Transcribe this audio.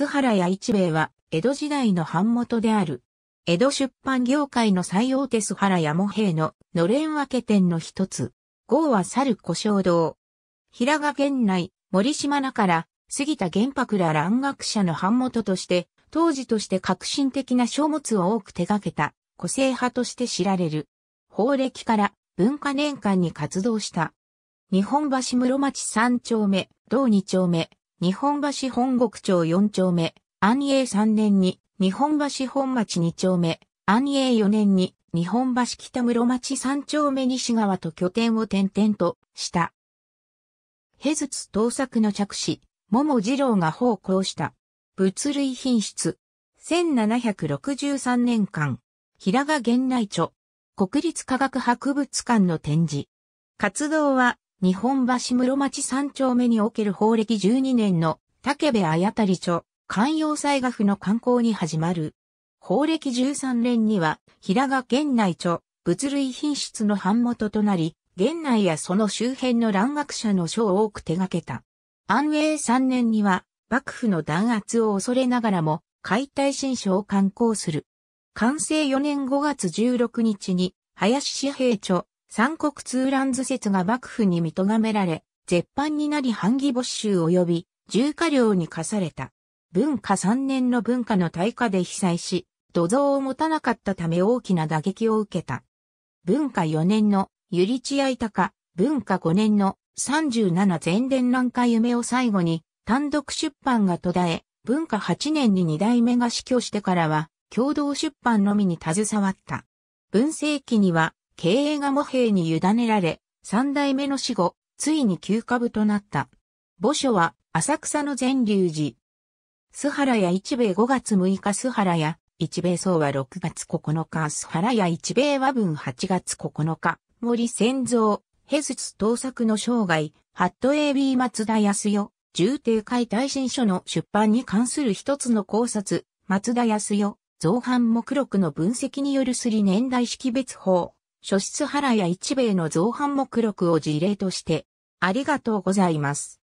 津原や一兵衛は、江戸時代の版元である。江戸出版業界の最大手須原や茂平の、のれん分け店の一つ。号は猿古正堂。平賀源内、森島なから、杉田玄白ら蘭学者の版元として、当時として革新的な書物を多く手掛けた、個性派として知られる。法暦から文化年間に活動した。日本橋室町三丁目、同二丁目、日本橋本国町4丁目、安永3年に、日本橋本町2丁目、安永4年に、日本橋北室町3丁目西側と拠点を転々とした。ヘズツ盗作の着手、桃次郎が奉公した。物類品質。1763年間、平賀源内著、国立科学博物館の展示。活動は日本橋室町三丁目における法暦12年の竹部綾谷著、観陽災画府の観光に始まる。法暦13年には、平賀源内著、物類品質の版元となり、源内やその周辺の蘭学者の書を多く手掛けた。安永3年には、幕府の弾圧を恐れながらも、解体新書を刊行する。完成4年5月16日に、林志平著、三国通乱図説が幕府に見とがめられ、絶版になり半義没収及び重貨料に課された。文化三年の文化の大火で被災し、土蔵を持たなかったため大きな打撃を受けた。文化四年のゆりちあいたか、文化五年の三十七前伝南化夢を最後に単独出版が途絶え、文化八年に二代目が死去してからは共同出版のみに携わった。文政期には経営が模兵に委ねられ、三代目の死後、ついに旧株となった。墓所は、浅草の善隆寺。須原や一米5月6日須原や、一米総は6月9日須原や一米和文8月9日、森仙蔵、ヘズツ盗作の生涯、ハット AB 松田康代、重帝解体新書の出版に関する一つの考察、松田康代、造反目録の分析によるすり年代識別法。諸出原や一米の造反目録を事例として、ありがとうございます。